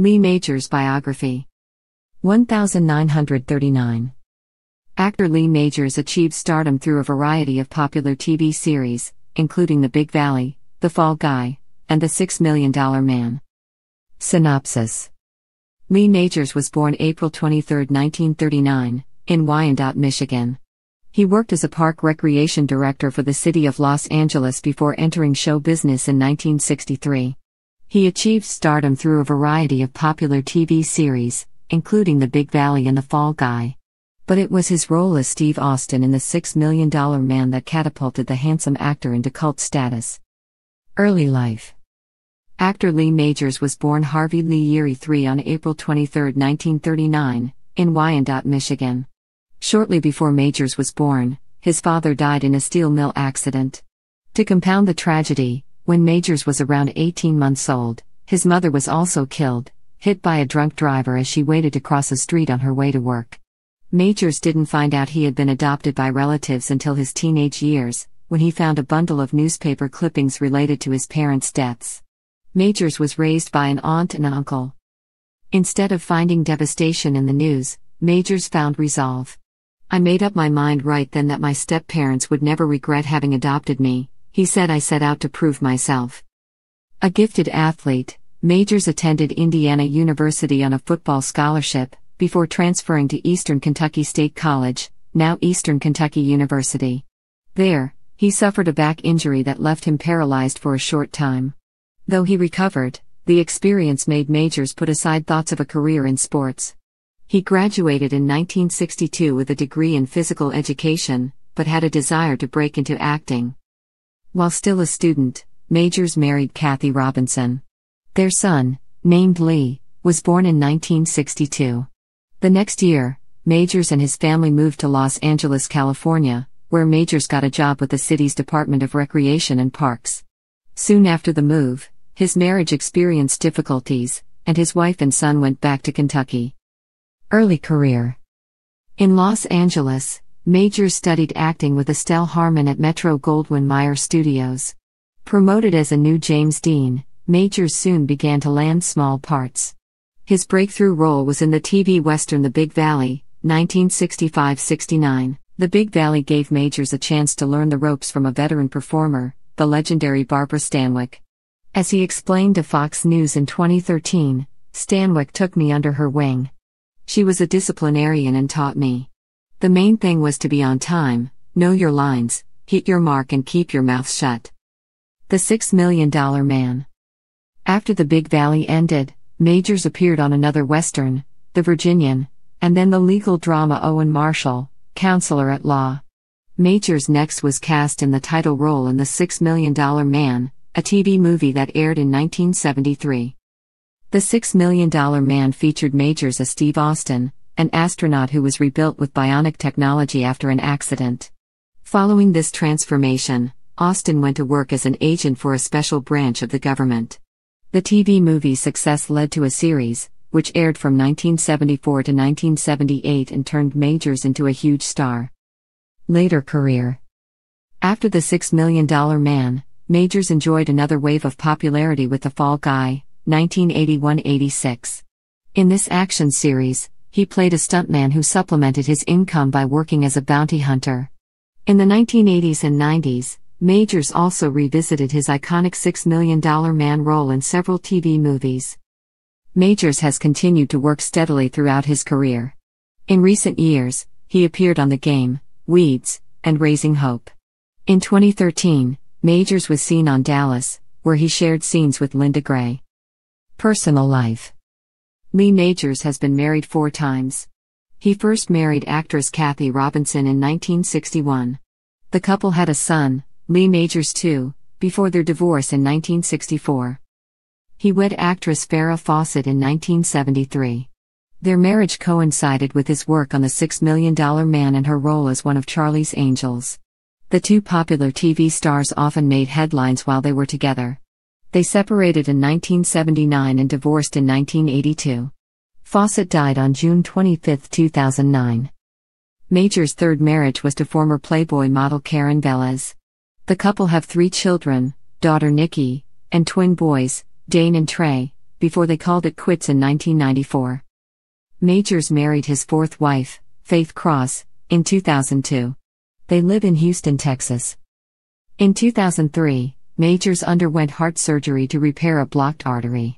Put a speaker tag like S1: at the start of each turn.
S1: Lee Majors Biography 1939. Actor Lee Majors achieved stardom through a variety of popular TV series, including The Big Valley, The Fall Guy, and The Six Million Dollar Man. Synopsis Lee Majors was born April 23, 1939, in Wyandotte, Michigan. He worked as a park recreation director for the city of Los Angeles before entering show business in 1963. He achieved stardom through a variety of popular TV series, including The Big Valley and The Fall Guy. But it was his role as Steve Austin in The Six Million Dollar Man that catapulted the handsome actor into cult status. Early life Actor Lee Majors was born Harvey Lee Yeary III on April 23, 1939, in Wyandotte, Michigan. Shortly before Majors was born, his father died in a steel mill accident. To compound the tragedy, when Majors was around 18 months old, his mother was also killed, hit by a drunk driver as she waited to cross a street on her way to work. Majors didn't find out he had been adopted by relatives until his teenage years, when he found a bundle of newspaper clippings related to his parents' deaths. Majors was raised by an aunt and uncle. Instead of finding devastation in the news, Majors found resolve. I made up my mind right then that my step parents would never regret having adopted me, he said I set out to prove myself. A gifted athlete, Majors attended Indiana University on a football scholarship, before transferring to Eastern Kentucky State College, now Eastern Kentucky University. There, he suffered a back injury that left him paralyzed for a short time. Though he recovered, the experience made Majors put aside thoughts of a career in sports. He graduated in 1962 with a degree in physical education, but had a desire to break into acting while still a student, Majors married Kathy Robinson. Their son, named Lee, was born in 1962. The next year, Majors and his family moved to Los Angeles, California, where Majors got a job with the city's Department of Recreation and Parks. Soon after the move, his marriage experienced difficulties, and his wife and son went back to Kentucky. Early career In Los Angeles, Major studied acting with Estelle Harmon at Metro Goldwyn Mayer Studios. Promoted as a new James Dean, Major soon began to land small parts. His breakthrough role was in the TV western The Big Valley, 1965 69. The Big Valley gave Majors a chance to learn the ropes from a veteran performer, the legendary Barbara Stanwyck. As he explained to Fox News in 2013, Stanwyck took me under her wing. She was a disciplinarian and taught me. The main thing was to be on time, know your lines, hit your mark, and keep your mouth shut. The $6 Million Man. After the Big Valley ended, Majors appeared on another Western, The Virginian, and then the legal drama Owen Marshall, Counselor at Law. Majors next was cast in the title role in The $6 Million Man, a TV movie that aired in 1973. The $6 Million Man featured Majors as Steve Austin, an astronaut who was rebuilt with bionic technology after an accident. Following this transformation, Austin went to work as an agent for a special branch of the government. The TV movie's success led to a series, which aired from 1974 to 1978 and turned Majors into a huge star. Later career After The Six Million Dollar Man, Majors enjoyed another wave of popularity with The Fall Guy, 1981 86. In this action series, he played a stuntman who supplemented his income by working as a bounty hunter. In the 1980s and 90s, Majors also revisited his iconic $6 million man role in several TV movies. Majors has continued to work steadily throughout his career. In recent years, he appeared on The Game, Weeds, and Raising Hope. In 2013, Majors was seen on Dallas, where he shared scenes with Linda Gray. Personal life Lee Majors has been married four times. He first married actress Kathy Robinson in 1961. The couple had a son, Lee Majors II, before their divorce in 1964. He wed actress Farrah Fawcett in 1973. Their marriage coincided with his work on The Six Million Dollar Man and her role as one of Charlie's Angels. The two popular TV stars often made headlines while they were together. They separated in 1979 and divorced in 1982. Fawcett died on June 25, 2009. Major's third marriage was to former Playboy model Karen Velez. The couple have three children daughter Nikki, and twin boys, Dane and Trey, before they called it quits in 1994. Majors married his fourth wife, Faith Cross, in 2002. They live in Houston, Texas. In 2003, Majors underwent heart surgery to repair a blocked artery.